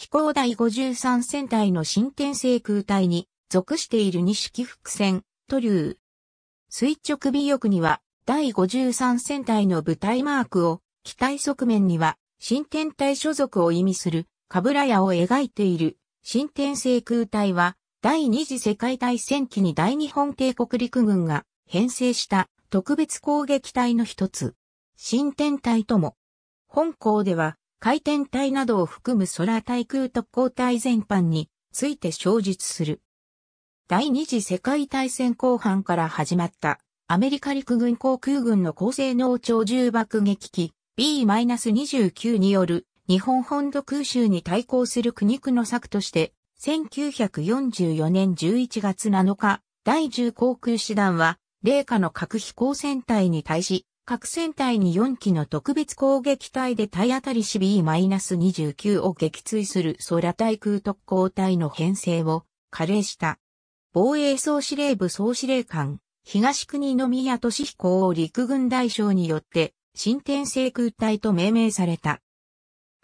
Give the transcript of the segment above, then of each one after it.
飛行第53戦隊の新天星空隊に属している二式伏線、塗竜。垂直尾翼には第53戦隊の部隊マークを、機体側面には新天体所属を意味するカブラヤを描いている新天性空隊は第二次世界大戦期に大日本帝国陸軍が編成した特別攻撃隊の一つ。新天体とも。本校では回転体などを含む空対空特攻隊全般について詳述する。第二次世界大戦後半から始まったアメリカ陸軍航空軍の高性能超重爆撃機 B-29 による日本本土空襲に対抗する苦肉の策として1944年11月7日第10航空師団は、霊下の核飛行船隊に対し、各戦隊に4機の特別攻撃隊で体当たりし B-29 を撃墜する空対空特攻隊の編成を加齢した。防衛総司令部総司令官、東国宮俊彦を陸軍大将によって新天制空隊と命名された。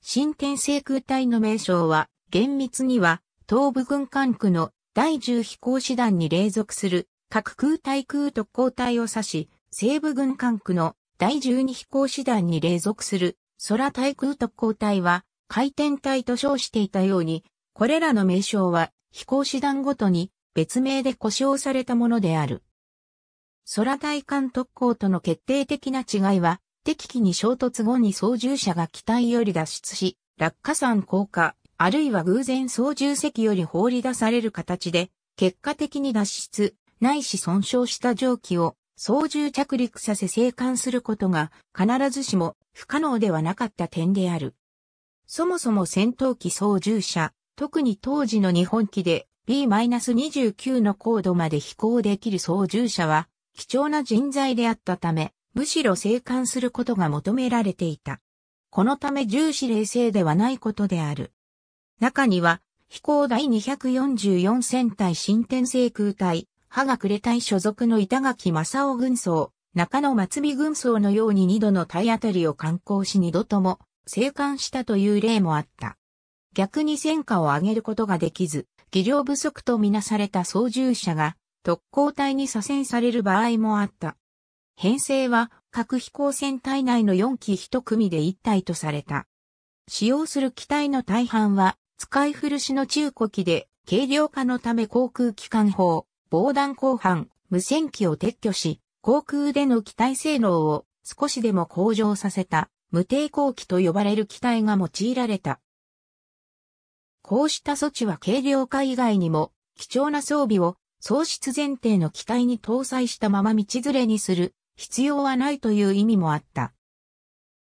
新天制空隊の名称は厳密には東部軍管区の第10飛行士団に隷属する各空対空特攻隊を指し、西部軍管区の第12飛行師団に隷属する空対空特攻隊は回転隊と称していたように、これらの名称は飛行師団ごとに別名で呼称されたものである。空対艦特攻との決定的な違いは、敵機に衝突後に操縦者が機体より脱出し、落下山降下、あるいは偶然操縦席より放り出される形で、結果的に脱出、ないし損傷した蒸気を操縦着陸させ生還することが必ずしも不可能ではなかった点である。そもそも戦闘機操縦者、特に当時の日本機で B-29 の高度まで飛行できる操縦者は貴重な人材であったため、むしろ生還することが求められていた。このため重視冷静ではないことである。中には飛行第244戦隊新天制空隊歯が暮れ隊所属の板垣正夫軍曹、中野松美軍曹のように二度の体当たりを観光し二度とも、生還したという例もあった。逆に戦果を上げることができず、技量不足とみなされた操縦者が、特攻隊に左遷される場合もあった。編成は、各飛行船体内の4機1組で1体とされた。使用する機体の大半は、使い古しの中古機で、軽量化のため航空機関法、防弾後半、無線機を撤去し、航空での機体性能を少しでも向上させた無抵抗機と呼ばれる機体が用いられた。こうした措置は軽量化以外にも貴重な装備を喪失前提の機体に搭載したまま道連れにする必要はないという意味もあった。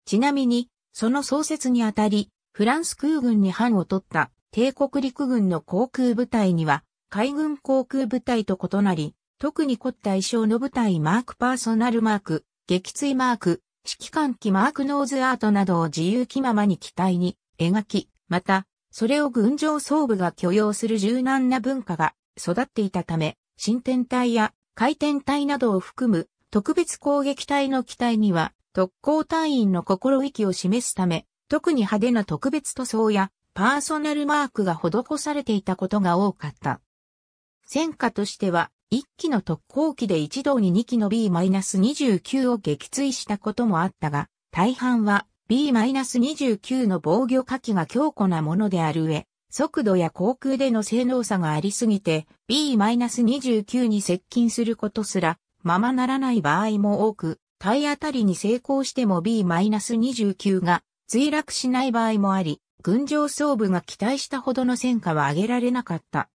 ちなみに、その創設にあたり、フランス空軍に班を取った帝国陸軍の航空部隊には海軍航空部隊と異なり、特に凝った衣装の部隊マークパーソナルマーク、撃墜マーク、指揮官機マークノーズアートなどを自由気ままに機体に描き、また、それを軍上装部が許容する柔軟な文化が育っていたため、新天隊や回転隊などを含む特別攻撃隊の機体には特攻隊員の心意気を示すため、特に派手な特別塗装やパーソナルマークが施されていたことが多かった。戦火としては、1機の特攻機で一同に2機の B-29 を撃墜したこともあったが、大半は B-29 の防御火器が強固なものである上、速度や航空での性能差がありすぎて、B-29 に接近することすら、ままならない場合も多く、体当たりに成功しても B-29 が墜落しない場合もあり、軍上装部が期待したほどの戦果は上げられなかった。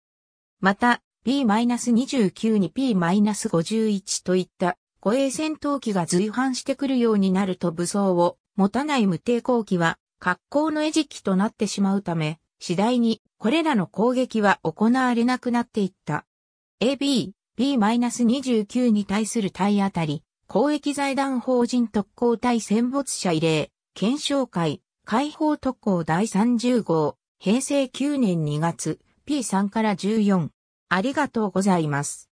また、P-29 に P-51 といった護衛戦闘機が随伴してくるようになると武装を持たない無抵抗機は格好の餌食となってしまうため、次第にこれらの攻撃は行われなくなっていった。AB、B-29 に対する体当たり、公益財団法人特攻隊戦没者慰霊、検証会、解放特攻第30号、平成9年2月、P3 から14。ありがとうございます。